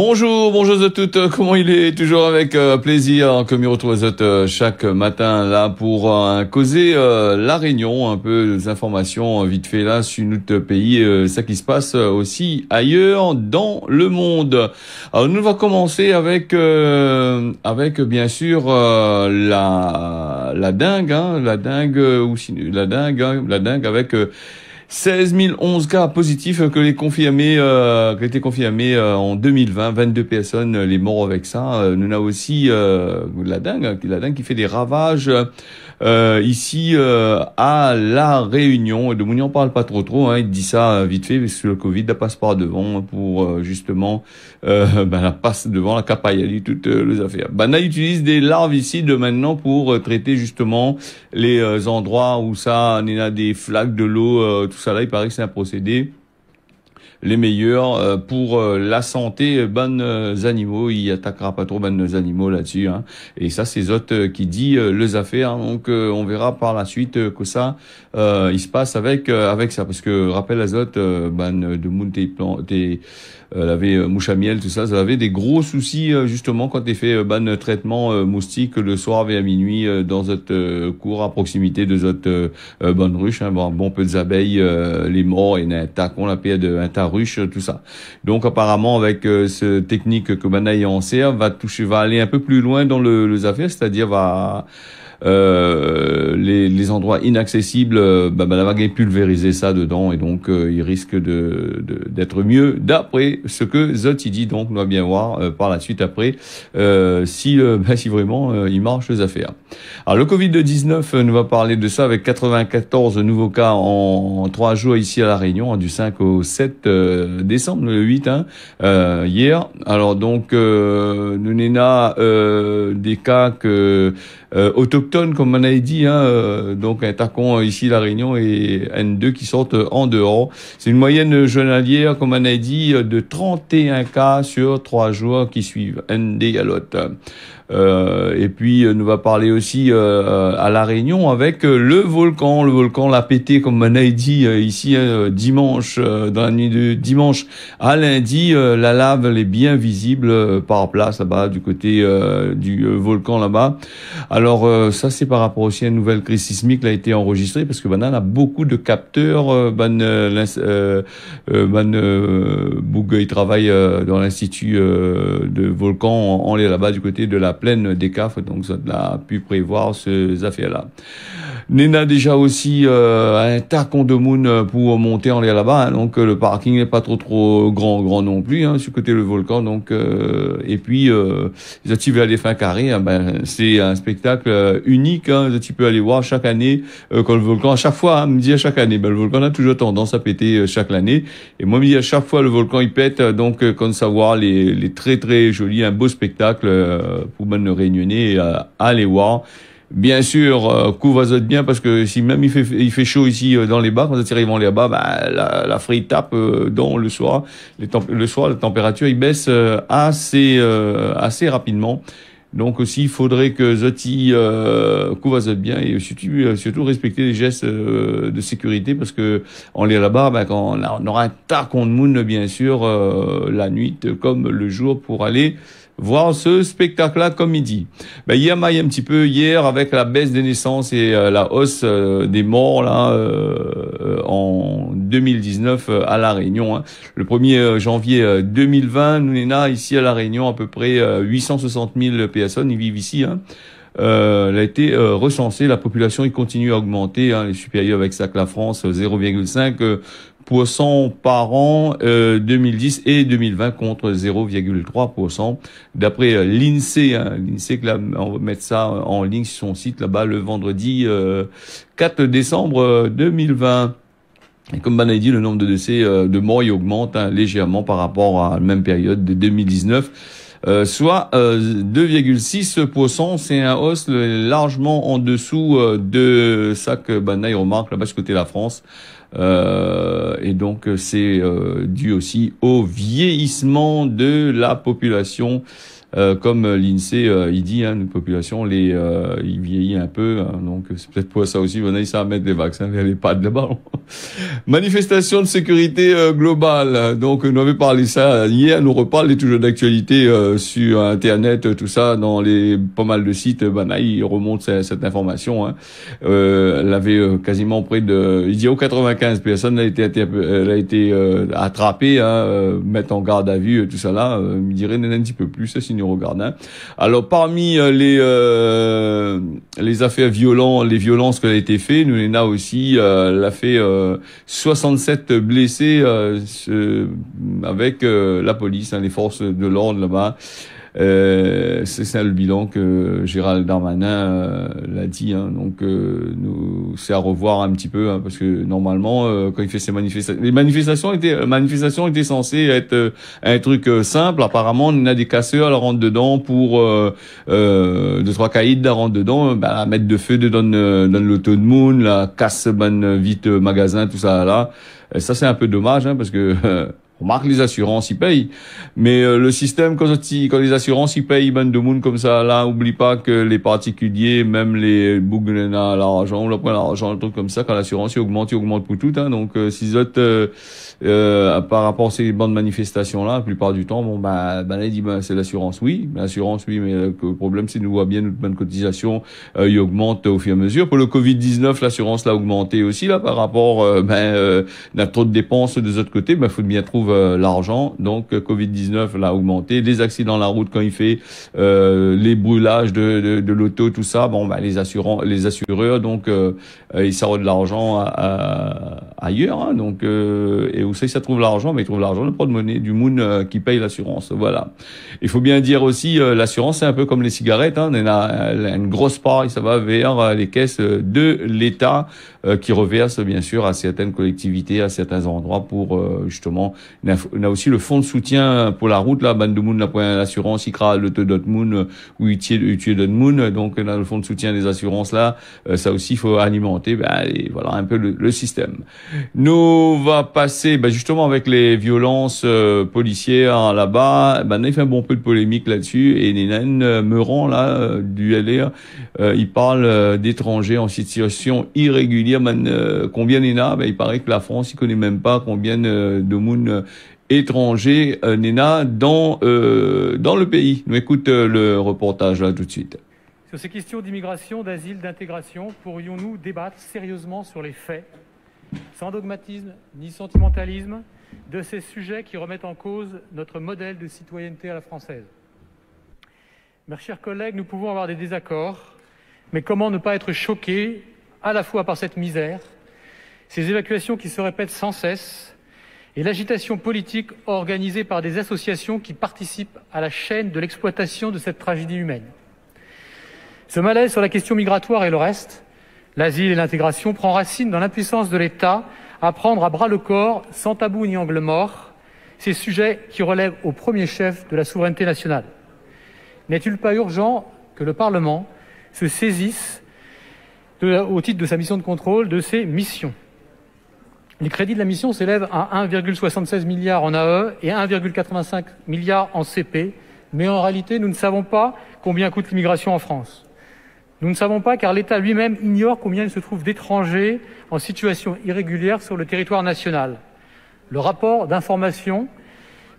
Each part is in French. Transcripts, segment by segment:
Bonjour, bonjour à toutes. Comment il est Toujours avec euh, plaisir que nous retrouvons chaque matin là pour euh, causer euh, la Réunion, un peu des informations vite fait là sur notre pays, ça qui se passe aussi ailleurs dans le monde. Alors nous va commencer avec avec bien sûr la la dingue, hein, la dingue ou la dingue, hein, la dingue avec 16 011 cas positifs que les confirmés, qui ont été confirmés euh, en 2020. 22 personnes euh, les morts avec ça. Euh, nous avons aussi la dingue, la dingue qui fait des ravages ici à la Réunion. Et de on parle pas trop trop. Hein, il dit ça vite fait parce que le Covid la passe par devant pour justement la ben, passe devant la capaille toutes les affaires. Ben là, utilise des larves ici de maintenant pour traiter justement les endroits où ça on a des flaques de l'eau tout ça là, il paraît que c'est un procédé les meilleurs euh, pour euh, la santé, euh, bonnes animaux, il attaquera pas trop bonnes animaux là-dessus. Hein. Et ça, c'est Zot qui dit les affaires. Hein. Donc, on verra par la suite que ça, il se passe avec avec ça. Parce que, rappel à Zot, ban de Moon, tes elle euh, avait euh, mouche à miel, tout ça, ça avait des gros soucis euh, justement quand elle fait ban traitement moustique le soir vers à minuit dans votre cour à proximité de votre bonne ruche, hein, bon, bon peu d'abeilles, les morts et un tac, on de un tas ruche, tout ça. Donc apparemment avec cette technique que Banaï en sert, va toucher, va aller un peu plus loin dans le, les affaires, c'est-à-dire va euh, les, les, endroits inaccessibles, euh, bah, la vague est pulvérisé ça dedans et donc euh, il risque de d'être mieux d'après ce que zotti dit. Donc on va bien voir par la suite après si bah, si vraiment il marche les affaires. Alors le Covid 19 nous va parler de ça avec 94 nouveaux cas en trois jours ici à la Réunion, hein, du 5 au 7 décembre, le 8 hein, hier. Alors donc euh, Nena des cas que euh, comme on a dit, hein, euh, donc un tacon ici La Réunion et N2 qui sortent en dehors. C'est une moyenne journalière, comme on a dit, de 31 cas sur trois jours qui suivent. ND à l'autre. Euh, et puis euh, nous va parler aussi euh, à la Réunion avec le volcan. Le volcan l'a pété comme on a dit ici hein, dimanche dans la nuit de dimanche à lundi. la lave elle est bien visible par place là-bas du côté du volcan là-bas. Alors ça c'est par rapport aussi à une nouvelle crise sismique qui a été enregistrée parce que Manaï a beaucoup de capteurs. Ben, euh, il travaille dans l'institut de volcan. en est là-bas du côté de la pleine plaine donc ça a pu prévoir ces affaires-là. Nena déjà aussi euh, un tacon de moon pour monter en l'air là-bas. Hein. donc euh, le parking n'est pas trop trop grand grand non plus hein, sur côté le volcan. Donc euh, et puis euh, tu veux à des fins carrées, ben c'est un spectacle unique. Hein, tu peux aller voir chaque année quand le volcan à chaque fois. Hein, me dit à chaque année, ben, le volcan a toujours tendance à péter chaque année. Et moi me dis à chaque fois le volcan il pète. Donc comme savoir les, les très très jolis, un beau spectacle pour ben le réunionnais aller voir. Bien sûr, euh, couvre bien parce que si même il fait, il fait chaud ici euh, dans les bars, quand vous là là-bas, bah, la, la tape euh, dans le soir, le soir, la température, il baisse euh, assez, assez rapidement. Donc aussi, il faudrait que Zotti euh, couvre bien et surtout, respecter les gestes de sécurité parce que bah, on est là-bas, ben, quand on, aura un tas qu'on moon bien sûr la nuit comme le jour pour aller voir ce spectacle-là comme il dit. Ben, il y a maille un petit peu hier avec la baisse des naissances et euh, la hausse euh, des morts là euh, en 2019 à La Réunion. Hein. Le 1er janvier 2020, nous n'en ici à La Réunion à peu près 860 000 personnes, ils vivent ici. Hein. elle a été recensée. La population, il continue à augmenter. Hein, les supérieurs avec ça que la France, 0,5. Poissons par an 2010 euh, et 2020 contre 0,3% d'après euh, l'INSEE. Hein, e L'INSEE, on va mettre ça en ligne sur son site là-bas le vendredi 4 euh, décembre 2020. Et comme Ben dit, le nombre de décès de morts y augmente hein, légèrement par rapport à la même période de 2019. soit 2,6%. C'est un hausse largement en dessous de ça que Banaï remarque là-bas, du côté de la France. Euh, et donc euh, c'est euh, dû aussi au vieillissement de la population euh, comme euh, l'INSEE, euh, il dit, hein, notre population, les, euh, il vieillit un peu. Hein, donc, c'est peut-être pour ça aussi, venez ça à mettre des vaccins vers les pattes de ballon. Hein. Manifestation de sécurité globale. Donc, nous avait parlé ça hier. Nous reparle toujours d'actualité sur Internet, tout ça, dans les pas mal de sites. Ben, là, il remonte cette, information. Hein. elle avait quasiment près de... Il dit, au 95 personnes, elle été, elle a été attrapée, hein, mettre en garde à vue, tout ça là. il dirait un petit peu plus. Hein. Alors parmi euh, les euh, les affaires violentes, les violences qui ont été faites, avons aussi euh, l'affaire fait 67 blessés avec la police, hein, les forces de l'ordre là-bas. Euh, c'est ça le bilan que Gérald Darmanin euh, l'a dit. Hein. donc, euh, nous, c'est à revoir un petit peu hein, parce que normalement, quand il fait ses manifestations, les manifestations étaient, manifestations étaient censées être un truc simple. Apparemment, on a des casseurs à rentre dedans pour deux trois caïds à rentre dedans, à bah, mettre de feu dedans dans l'auto de Moon, la casse ben vite magasin, tout ça là. ça c'est un peu dommage hein, parce que On Remarque, les assurances, ils payent. Mais euh, le système, quand, quand les assurances, ils payent, ben de monde comme ça, là, oublie pas que les particuliers, même les bouglena, l'argent, ou l'argent, le truc comme ça, quand l'assurance, il augmente, il augmente pour tout, hein. Donc, euh, si vous euh, euh, par rapport à ces bandes de manifestations là, la plupart du temps, bon bah, bah dit bah, c'est l'assurance, oui, l'assurance, oui, mais euh, le problème c'est nous voit bien notre bonne cotisation, il euh, augmente au fur et à mesure. Pour le Covid 19, l'assurance l'a augmenté aussi là par rapport, euh, ben bah, trop de dépenses des autres côtés, ben faut bien trouver l'argent. Donc Covid 19 l'a augmenté, les accidents de la route quand il fait, les brûlages de, de, l'auto, tout ça, bon bah les assurants, les assureurs donc ils servent de l'argent à ailleurs. Hein, donc, euh, et où c'est ça trouve l'argent Mais il trouve l'argent dans le de monnaie du Moon euh, qui paye l'assurance. Voilà. Il faut bien dire aussi, euh, l'assurance, c'est un peu comme les cigarettes. Hein, a, une grosse part, ça va vers les caisses de l'État euh, qui reverse bien sûr à certaines collectivités, à certains endroits pour euh, justement. On a, aussi le fonds de soutien pour la route là, Bandumoun la première assurance, ICRA, le Moon euh, ou Utier Donc on a le fonds de soutien des assurances là. ça aussi il faut alimenter. Ben, voilà un peu le, système. Nous va passer ben, justement avec les violences policières hein, là-bas. Ben, a fait un bon peu de polémique là-dessus et Nénan Meurant là du LR, il parle d'étrangers en situation irrégulière dire combien Nena Il paraît que la France, ne connaît même pas combien euh, de monde euh, étranger Nena euh, dans, dans le pays. Nous écoute le reportage là tout de suite. Sur ces questions d'immigration, d'asile, d'intégration, pourrions-nous débattre sérieusement sur les faits, sans dogmatisme ni sentimentalisme, de ces sujets qui remettent en cause notre modèle de citoyenneté à la française Mes chers collègues, nous pouvons avoir des désaccords, mais comment ne pas être choqués à la fois par cette misère, ces évacuations qui se répètent sans cesse et l'agitation politique organisée par des associations qui participent à la chaîne de l'exploitation de cette tragédie humaine. Ce malaise sur la question migratoire et le reste, l'asile et l'intégration, prend racine dans l'impuissance de l'État à prendre à bras le corps, sans tabou ni angle mort, ces sujets qui relèvent au premier chef de la souveraineté nationale. N'est-il pas urgent que le Parlement se saisisse au titre de sa mission de contrôle de ses missions. Les crédits de la mission s'élèvent à 1,76 milliard en AE et 1,85 milliard en CP, mais en réalité, nous ne savons pas combien coûte l'immigration en France. Nous ne savons pas car l'État lui-même ignore combien il se trouve d'étrangers en situation irrégulière sur le territoire national. Le rapport d'information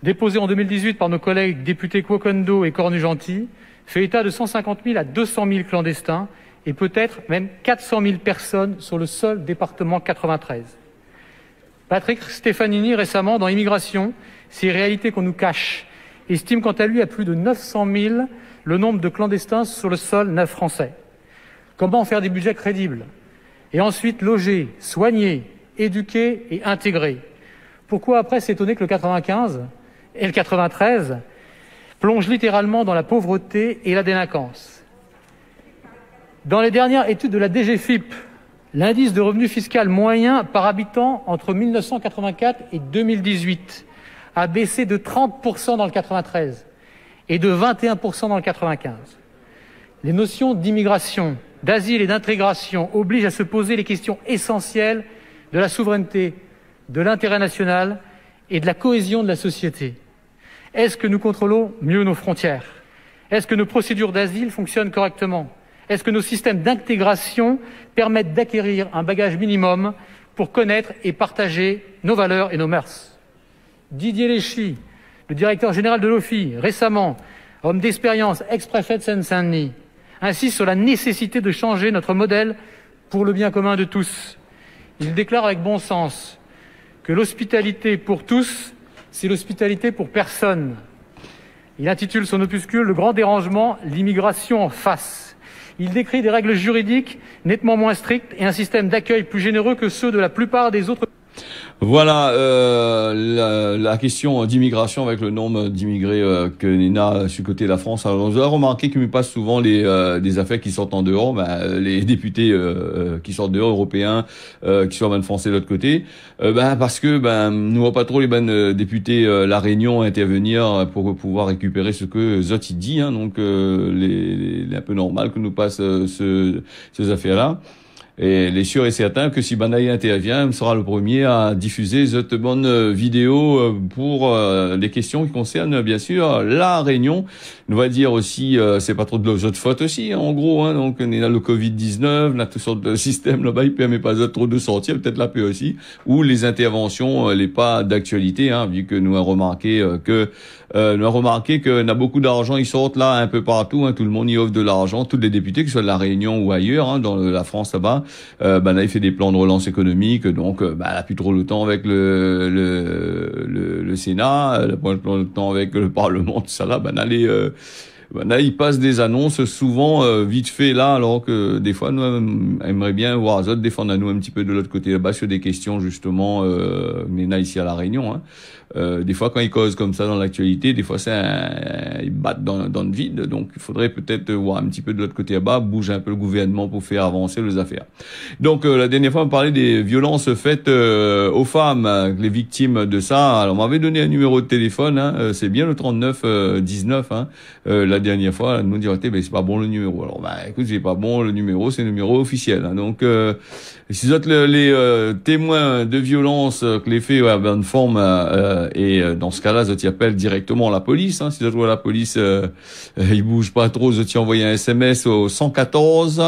déposé en 2018 par nos collègues députés Quocondo et Cornu-Gentil fait état de 150 000 à 200 000 clandestins et peut-être même 400 000 personnes sur le seul département 93. Patrick Stefanini, récemment, dans Immigration, ces réalités qu'on nous cache, estime quant à lui à plus de 900 000 le nombre de clandestins sur le sol neuf français. Comment faire des budgets crédibles Et ensuite loger, soigner, éduquer et intégrer Pourquoi après s'étonner que le 95 et le 93 plongent littéralement dans la pauvreté et la délinquance dans les dernières études de la DGFIP, l'indice de revenu fiscal moyen par habitant entre 1984 et 2018 a baissé de 30% dans le 93 et de 21% dans le 95. Les notions d'immigration, d'asile et d'intégration obligent à se poser les questions essentielles de la souveraineté, de l'intérêt national et de la cohésion de la société. Est-ce que nous contrôlons mieux nos frontières Est-ce que nos procédures d'asile fonctionnent correctement est-ce que nos systèmes d'intégration permettent d'acquérir un bagage minimum pour connaître et partager nos valeurs et nos mœurs Didier Léchy, le directeur général de l'OFI, récemment, homme d'expérience, ex-préfet de Seine-Saint-Denis, insiste sur la nécessité de changer notre modèle pour le bien commun de tous. Il déclare avec bon sens que l'hospitalité pour tous, c'est l'hospitalité pour personne. Il intitule son opuscule Le grand dérangement, l'immigration en face. Il décrit des règles juridiques nettement moins strictes et un système d'accueil plus généreux que ceux de la plupart des autres voilà euh, la, question d'immigration avec le nombre d'immigrés euh, que Nina sur côté de la France. Alors, vous avez remarqué qu'il me passe souvent les euh, des affaires qui sortent en dehors, ben, les députés qui sortent dehors européens, qui sont même français de l'autre côté, ben, parce que ben ne nous pas trop les bonnes députés La Réunion intervenir pour pouvoir récupérer ce que Zotti dit. Hein, donc, les, les, un peu normal que nous passent ces affaires là. Et il est sûr et certain que si banaï intervient, il sera le premier à diffuser cette bonne euh, vidéo euh, pour euh, les questions qui concernent bien sûr la Réunion. On va dire aussi, c'est pas trop de notre faute aussi, hein, en gros. Hein, donc on est le Covid-19, a toutes sortes de systèmes là-bas, il permet pas trop de sortir, peut-être la paix aussi, ou les interventions, les pas d'actualité, hein, vu que nous avons remarqué que nous a remarqué qu'on a beaucoup d'argent, ils sortent là un peu partout, hein. tout le monde y offre de l'argent, tous les députés, que ce soit de la Réunion ou ailleurs, hein, dans la France là-bas, euh, ben il fait des plans de relance économique, donc euh, ben plus trop le temps avec le, le, le, Sénat, elle n'a plus le temps avec le Parlement, tout ça là. ben allez, là, euh, ben il passe des annonces souvent euh, vite fait là, alors que des fois, nous, on aimerait bien voir les défendre à nous un petit peu de l'autre côté là-bas sur des questions justement, euh, ici à La Réunion. Hein. Euh, des fois, quand ils causent comme ça dans l'actualité, des fois, c'est euh, ils battent dans, dans, le vide. Donc, il faudrait peut-être euh, voir un petit peu de l'autre côté à bas, bouger un peu le gouvernement pour faire avancer les affaires. Donc, euh, la dernière fois, on parlait des violences faites aux femmes, les victimes de ça. Alors, on m'avait donné un numéro de téléphone. Hein, c'est bien le 3919 19. Hein, la dernière fois, elle nous dit, ben, c'est pas bon le numéro. Alors, bah, écoute, c'est pas bon le numéro, c'est le numéro officiel. Hein, donc, si vous êtes les, témoins de violence que les faits ouais, ben, forme euh, et euh, dans ce cas-là, je t'y appelle directement la police. Hein. Si tu vois la police, euh, euh, il bouge pas trop, je t'y envoie un SMS au 114.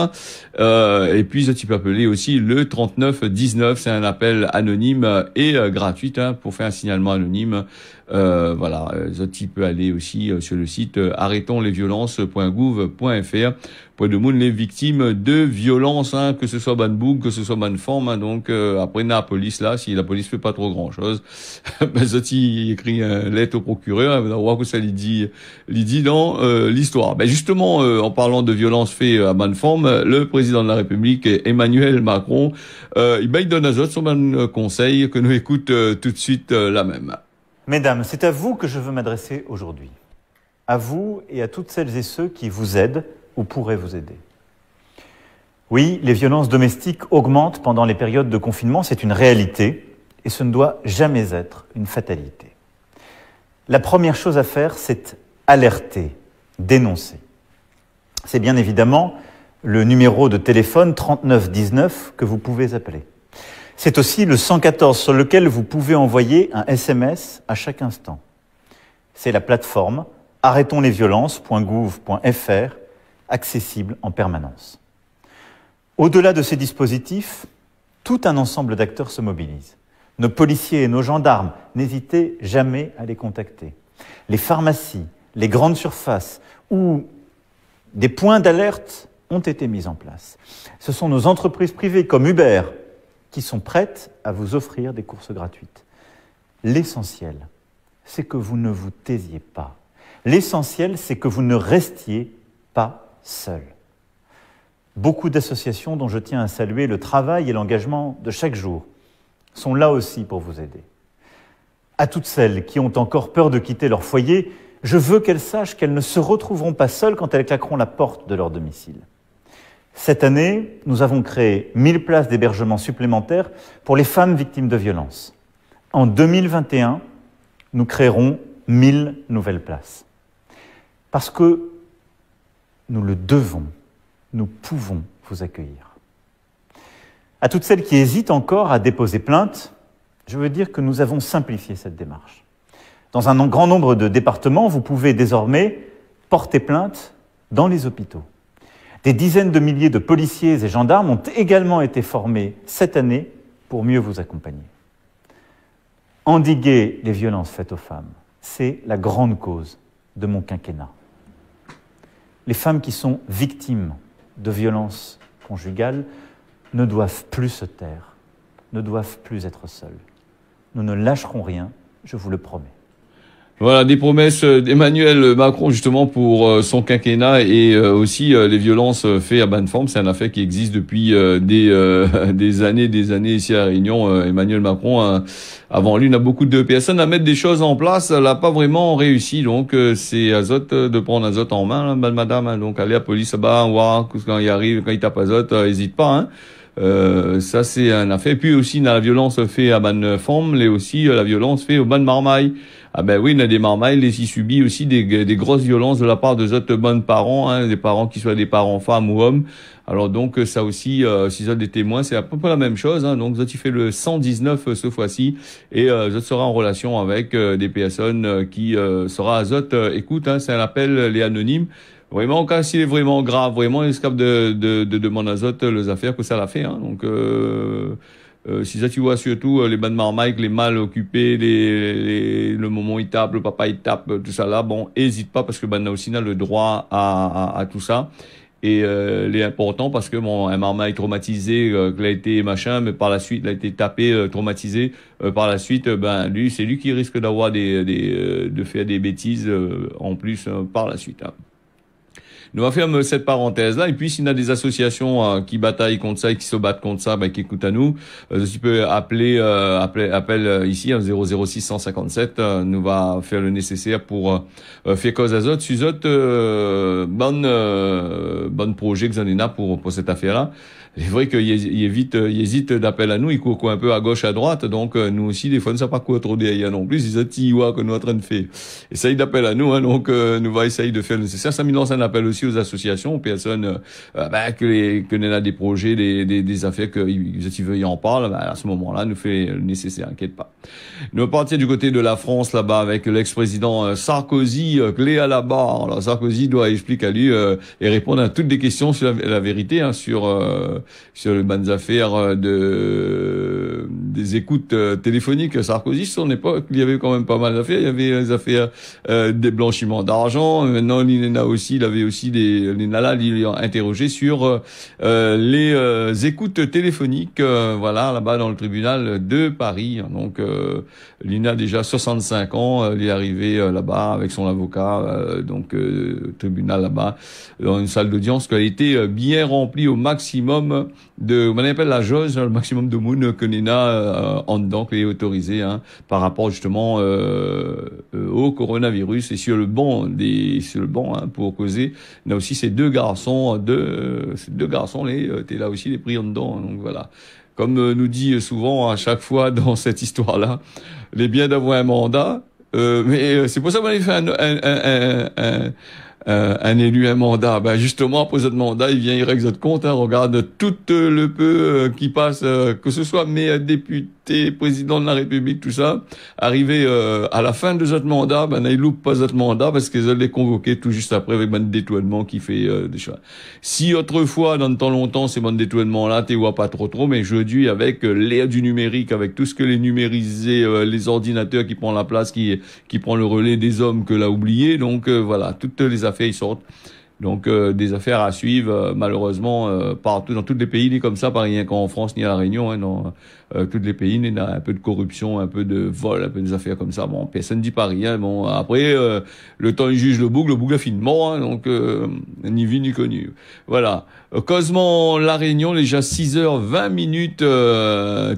et puis, je t'y peux appeler aussi le 3919. C'est un appel anonyme et gratuit hein, pour faire un signalement anonyme euh, voilà, Zoti euh, peut aller aussi euh, sur le site arrêtonslesviolences.gouv.fr pour demander les victimes de violences, hein, que ce soit Banboug, que ce soit Banform. Hein, donc euh, après la police là, si la police fait pas trop grand chose, ben écrit une lettre au procureur, on va voir que ça lui dit, dans l'histoire. Mais ben, justement, en parlant de violences faites à Banform, le président de la République Emmanuel Macron, il donne à son conseil que nous écoute tout de suite la même. Mesdames, c'est à vous que je veux m'adresser aujourd'hui. À vous et à toutes celles et ceux qui vous aident ou pourraient vous aider. Oui, les violences domestiques augmentent pendant les périodes de confinement, c'est une réalité et ce ne doit jamais être une fatalité. La première chose à faire, c'est alerter, dénoncer. C'est bien évidemment le numéro de téléphone 3919 que vous pouvez appeler. C'est aussi le 114 sur lequel vous pouvez envoyer un SMS à chaque instant. C'est la plateforme arrêtonslesviolences.gouv.fr accessible en permanence. Au-delà de ces dispositifs, tout un ensemble d'acteurs se mobilise. Nos policiers et nos gendarmes, n'hésitez jamais à les contacter. Les pharmacies, les grandes surfaces, où des points d'alerte ont été mis en place. Ce sont nos entreprises privées comme Uber, qui sont prêtes à vous offrir des courses gratuites. L'essentiel, c'est que vous ne vous taisiez pas. L'essentiel, c'est que vous ne restiez pas seul. Beaucoup d'associations dont je tiens à saluer le travail et l'engagement de chaque jour sont là aussi pour vous aider. À toutes celles qui ont encore peur de quitter leur foyer, je veux qu'elles sachent qu'elles ne se retrouveront pas seules quand elles claqueront la porte de leur domicile. Cette année, nous avons créé 1000 places d'hébergement supplémentaires pour les femmes victimes de violences. En 2021, nous créerons 1000 nouvelles places. Parce que nous le devons, nous pouvons vous accueillir. À toutes celles qui hésitent encore à déposer plainte, je veux dire que nous avons simplifié cette démarche. Dans un grand nombre de départements, vous pouvez désormais porter plainte dans les hôpitaux. Des dizaines de milliers de policiers et gendarmes ont également été formés cette année pour mieux vous accompagner. Endiguer les violences faites aux femmes, c'est la grande cause de mon quinquennat. Les femmes qui sont victimes de violences conjugales ne doivent plus se taire, ne doivent plus être seules. Nous ne lâcherons rien, je vous le promets. Voilà, des promesses d'Emmanuel Macron justement pour euh, son quinquennat et euh, aussi euh, les violences faites à forme C'est un affaire qui existe depuis des, des années, des années ici à Réunion. Emmanuel Macron, hein, avant lui, n'a beaucoup de personnes à mettre des choses en place. Elle n'a pas vraiment réussi. Donc, c'est Azote de prendre Azote en main, madame. Hein. donc, allez à police, bah, voir, hein, quand il arrive, quand il tape Azote, n'hésite pas. Hein. Euh, ça, c'est un affaire. Puis aussi, a la violence faite à bonne femme, mais aussi euh, la violence faite aux bonnes marmailles Ah ben oui, il y a des marmailles, les y subit aussi des, des, grosses violences de la part de autres bonnes parents, hein, des parents qui soient des parents femmes ou hommes. Alors donc ça aussi, euh, si vous des témoins, c'est à peu près la même chose. Hein. Donc vous il fait le 119 euh, ce fois-ci et Zot sera en relation avec des personnes qui sera à Zot. écoute, hein, c'est un appel les anonymes. Vraiment, quand s'il est vraiment grave, vraiment, il escape de, de, de mon azote, les affaires que ça l'a fait. Hein. Donc, euh, euh, si ça, tu vois surtout euh, les bains de les mal occupés, les, le moment il tape, le papa il tape, euh, tout ça là, bon, hésite pas parce que ben, aussi a le droit à, à, tout ça et euh, il est important parce que bon, un est traumatisé, euh, qu'il a été machin, mais par la suite il a été tapé, euh, traumatisé. par la suite, ben lui, c'est lui qui risque d'avoir des, des de faire des bêtises en plus par la suite. Hein. Nous on va fermer cette parenthèse-là. Et puis, s'il y a des associations hein, qui bataillent contre ça et qui se battent contre ça, bah, qui écoutent à nous, euh, tu peux appeler, euh, appeler appel euh, ici, hein, 006 157, euh, nous va faire le nécessaire pour euh, faire cause à Zot. Suzot, bonne, bonne projet, Xanina, pour, pour cette affaire-là c'est vrai qu'il évite, il euh, hésite d'appel à nous, il court un peu à gauche, à droite, donc euh, nous aussi, des fois, ne savons pas quoi trop dire non plus, ils ont que nous en train de faire. Essaye d'appel à nous, hein, donc euh, nous va essayer de faire le nécessaire. Ça me lance un appel aussi aux associations, aux personnes ben, que les, que a des projets, des, des, des affaires que ils y en parler, ben, à ce moment-là, nous fait le nécessaire, inquiète pas. Nous partir du côté de la France là-bas avec l'ex-président Sarkozy, clé à la barre. Sarkozy doit expliquer à lui et répondre à toutes les questions sur la, vérité, hein, sur sur les bonnes affaires euh, de des écoutes euh, téléphoniques. Sarkozy, son époque, il y avait quand même pas mal d'affaires. Il y avait les affaires euh, des blanchiments d'argent. Maintenant, l'INENA aussi, il avait aussi des là, il interrogé sur euh, les écoutes téléphoniques. voilà, là-bas dans le tribunal de Paris. Donc, l'INA déjà 65 ans. Il est arrivé là-bas avec son avocat, donc tribunal là-bas dans une salle d'audience qui a été bien remplie au maximum de, on appelle la jauge, hein, le maximum de moon que Nina euh, en dedans, qui est autorisé hein, par rapport justement euh, euh, au coronavirus et sur le banc des, sur le banc hein, pour causer. On a aussi ces deux garçons, deux, ces deux garçons, les, t'es là aussi les pris en dedans. donc voilà comme nous dit souvent à chaque fois dans cette histoire-là, les biens d'avoir un mandat. mais c'est pour ça qu'on a fait un euh, un élu un mandat. Ben justement, après votre mandat, il vient, il règle votre compte, hein. regarde tout euh, le peu euh, qui passe, que ce soit mes députés, président de la République, tout ça. Arrivé à la fin de votre mandat, ben il loupe pas votre mandat parce qu'ils les convoquer tout juste après avec bande détournement qui fait des choses. Si autrefois, dans le temps longtemps, ces bandes détournements là, tu vois pas trop trop, mais aujourd'hui avec l'ère du numérique, avec tout ce que les numérisés, les ordinateurs qui prend la place, qui qui prend le relais des hommes que l'a oublié, donc voilà, toutes les 非说 Donc euh, des affaires à suivre, euh, malheureusement, euh, partout, dans tous les pays, ni comme ça, pas rien qu'en France, ni à La Réunion, hein, dans tous les pays, il y a un peu de corruption, un peu de vol, un peu des affaires comme ça. Bon, personne dit pas rien. bon, après, le temps il juge le boucle, le bouc a finement, hein, donc ni vu ni connu. Voilà. Cosmon La Réunion, déjà 6h20 minutes,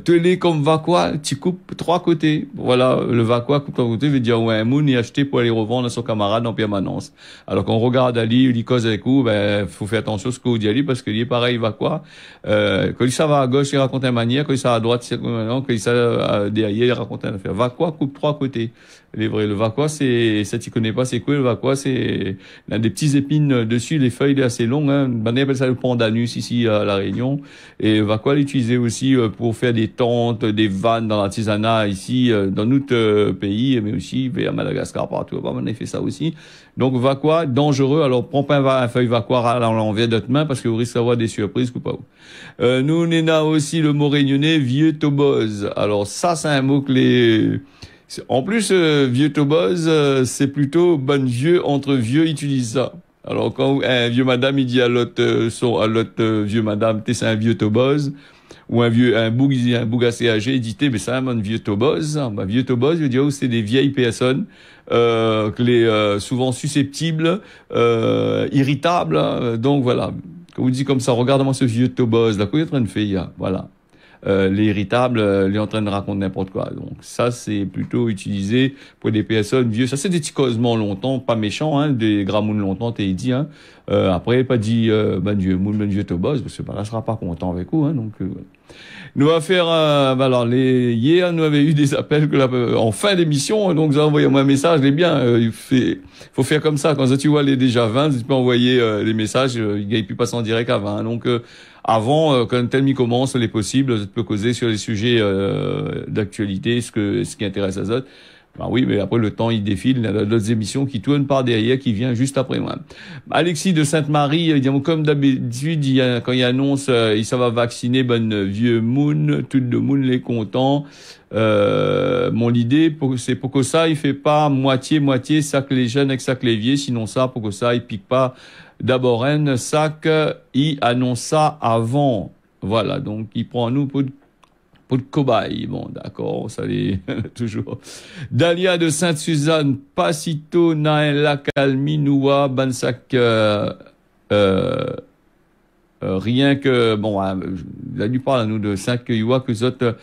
télé comme va-quoi, tu coupes trois côtés. Voilà, le va-quoi, coupe trois côtés, veut dire ouais, un moon est acheté pour aller revendre à son camarade en permanence. Alors qu'on regarde Ali, il cause des coups, ben, faut faire attention à ce que vous dites parce qu'il lui, pareil, il va quoi? Euh, quand il s'en va à gauche, il raconte une manière, quand il s'en va à droite, c'est quand il s'en va euh, derrière, il raconte une affaire. Va quoi? Coupe trois côtés les vrais. Le c'est, ça tu connais pas, c'est quoi le vaqua C'est a des petits épines dessus, les feuilles assez longues. Hein. On appelle ça le pandanus ici à La Réunion. Et le vaqua l'utiliser aussi euh, pour faire des tentes, des vannes dans l'artisanat ici, euh, dans notre euh, pays, mais aussi à Madagascar, partout. On a fait ça aussi. Donc vaqua, dangereux. Alors prends pas un, un feuille vaqua à l'envers d'autres main, parce que vous risquez d'avoir des surprises ou pas. Euh, nous, on aussi le mot réunionnais, vieux tobose. Alors ça, c'est un mot que les en plus, euh, vieux Toboz euh, », c'est plutôt bon vieux entre vieux, utilise ça. Alors quand un vieux madame, il dit à l'autre, euh, son, à l'autre vieux madame, t'es c'est un vieux Toboz », ou un vieux, un boug, un assez âgé, il dit, t'es, mais c'est un vieux Toboz bah, ».« Un vieux tobos, je dis, oh, c'est des vieilles personnes, euh, que les, souvent susceptibles, irritables, hein. donc voilà. Quand vous dites comme ça, regarde-moi ce vieux Toboz là, quoi il est en train de faire, voilà euh, l'irritable, il est euh, en train de raconter n'importe quoi. Donc ça, c'est plutôt utilisé pour des personnes vieux. Ça, c'est des petits longtemps, pas méchants, hein, des gramounes longtemps, t'es dit. Hein. Euh, après, pas dit, euh, ben Dieu, moule, ben Dieu te bosse, parce que ben, là, sera pas content avec vous. Hein, donc, euh, nous va faire, ben, alors, les, hier, nous avait eu des appels que en fin d'émission, donc vous envoyé moi un message, les bien, il fait, faut faire comme ça. Quand tu vois, les déjà 20, tu peux envoyer les messages, il ne plus pas en direct qu'à 20. Donc, avant euh, qu'un tel mi commence, les possibles, peut causer sur les sujets euh, d'actualité, ce, que, ce qui intéresse à autres. Ben oui, mais après le temps il défile, il y a d'autres émissions qui tournent par derrière, qui vient juste après moi. Alexis de Sainte-Marie, euh, comme d'habitude, quand il annonce, il s'en va vacciner, bonne vieux Moon, tout le Moon les content. Euh, mon idée, c'est pour que ça, il fait pas moitié moitié, ça que les jeunes avec ça que les vieux, sinon ça, pour que ça, il pique pas D'abord, sac il annonça avant. Voilà, donc il prend nous pour, pour de cobaye. Bon, d'accord, ça l'est toujours. Dalia de Sainte-Suzanne, Pasito, Naela, la Bansak. Euh, euh, euh, rien que, bon, hein, il a dû parler à nous de 5 Yua que autres,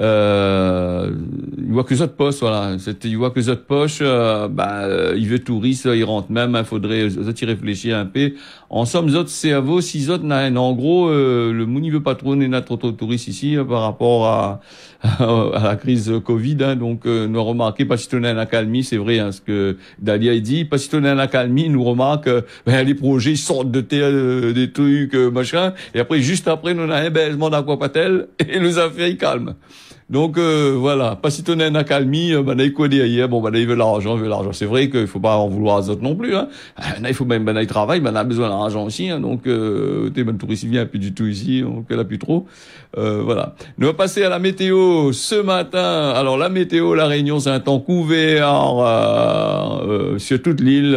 euh, euh, bah, euh, il voit que zot poche, voilà. c'est il voit que zot poche, euh, bah, il veut touriste, il rentre même, il hein, faudrait y réfléchir un peu, en somme, zot cerveau, si autres un En gros, euh, le mouni veut pas trop notre touriste ici hein, par rapport à, la crise Covid. Hein, donc, euh, nous remarquons, pas si en accalmie, c'est vrai, hein, ce que Dalia dit, pas si en accalmie, nous remarque, euh, ben, les projets sortent de terre, euh, des trucs, machin. Et après, juste après, nous on a un baissement d'aquapatel et nous affaires, fait calme. Donc euh, voilà, pas si tonne accalmie, euh, ben il hier, bon ben il veut l'argent, il veut l'argent. C'est vrai qu'il faut pas en vouloir à autres non plus. Hein. Euh, il faut même ben il travaille, ben il a besoin d'argent aussi. Hein, donc euh, t'es ben vient plus du tout ici, donc elle a plus trop. Euh, voilà. Nous va passer à la météo ce matin. Alors la météo, la Réunion, c'est un temps couvert euh, sur toute l'île,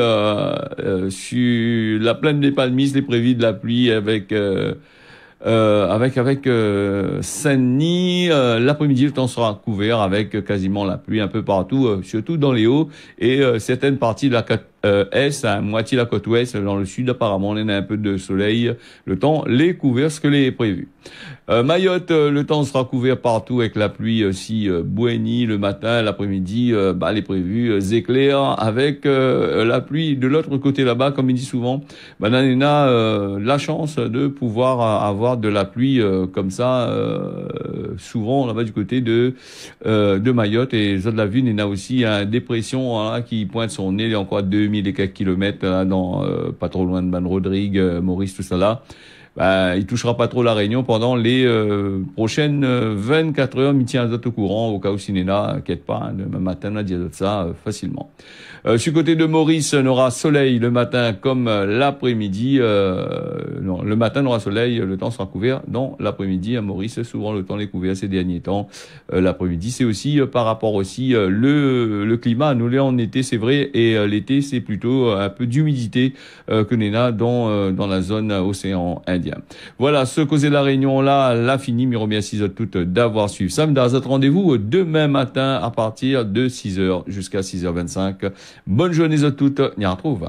sur la plaine des palmistes les prévis de la pluie avec euh, avec avec euh, Saint-Denis. Euh, l'après-midi, le temps sera couvert avec quasiment la pluie un peu partout, surtout dans les hauts et certaines parties de la euh, est à moitié la côte ouest, dans le sud apparemment on a un peu de soleil, le temps les couvert ce que les prévu. Euh, Mayotte, euh, le temps sera couvert partout avec la pluie aussi, euh, boénie le matin, l'après-midi, bah, les prévus éclairs avec la pluie de l'autre côté là-bas, comme il dit souvent. Bananena, a la chance de pouvoir avoir de la pluie comme ça, souvent là-bas du côté de de Mayotte et Zadlavine, la a aussi une dépression qui pointe son nez, il y a encore les et quelques kilomètres, là, hein, dans, euh, pas trop loin de Man Rodrigue, euh, Maurice, tout ça là ben, il touchera pas trop la Réunion pendant les euh, prochaines 24 euh, heures. Mais tiens, au courant, au cas où Sinéna, inquiète pas, hein, demain matin, on a dit ça euh, facilement. Euh, sur côté de Maurice, on aura soleil le matin comme l'après-midi. non, le matin, on aura soleil, le temps sera couvert dans l'après-midi. À Maurice, souvent, le temps est couvert ces derniers temps. l'après-midi, c'est aussi par rapport aussi le, climat. Nous, est en été, c'est vrai, et l'été, c'est plutôt un peu d'humidité que Nena dans, dans la zone océan Indien. Voilà, ce causé de la réunion là, l'a fini. Mais remercie à toutes d'avoir suivi ça. rendez-vous demain matin à partir de 6h jusqu'à 6h25. Bonne journée à toutes. On y retrouve.